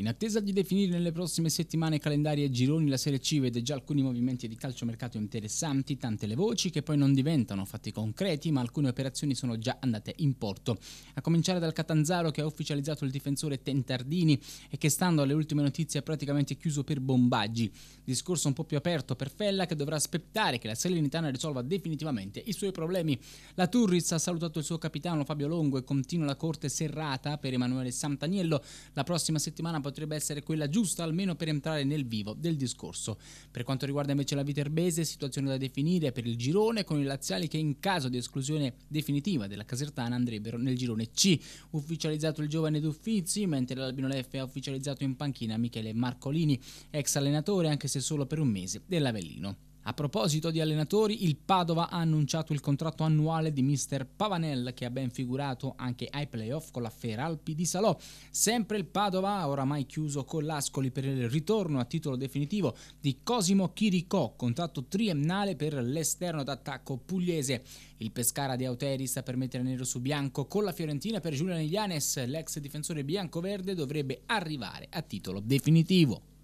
In attesa di definire nelle prossime settimane calendari e gironi la Serie C vede già alcuni movimenti di calciomercato interessanti, tante le voci che poi non diventano fatti concreti, ma alcune operazioni sono già andate in porto. A cominciare dal Catanzaro che ha ufficializzato il difensore Tentardini e che stando alle ultime notizie è praticamente chiuso per bombaggi. Discorso un po' più aperto per Fella che dovrà aspettare che la Serenitana risolva definitivamente i suoi problemi. La Turris ha salutato il suo capitano Fabio Longo e continua la corte serrata per Emanuele Santaniello. La prossima settimana potrebbe essere quella giusta almeno per entrare nel vivo del discorso. Per quanto riguarda invece la Viterbese, situazione da definire per il girone con i laziali che in caso di esclusione definitiva della Casertana andrebbero nel girone C. Ufficializzato il giovane Duffizi, mentre l'Albino Leffe ha ufficializzato in panchina Michele Marcolini, ex allenatore anche se solo per un mese dell'Avellino. A proposito di allenatori, il Padova ha annunciato il contratto annuale di Mr. Pavanel che ha ben figurato anche ai playoff con la Feralpi di Salò. Sempre il Padova ha oramai chiuso con l'Ascoli per il ritorno a titolo definitivo di Cosimo Chiricò, contratto triennale per l'esterno d'attacco pugliese. Il Pescara di Auteri sta per mettere nero su bianco con la Fiorentina per Giuliano Ianes, l'ex difensore bianco-verde dovrebbe arrivare a titolo definitivo.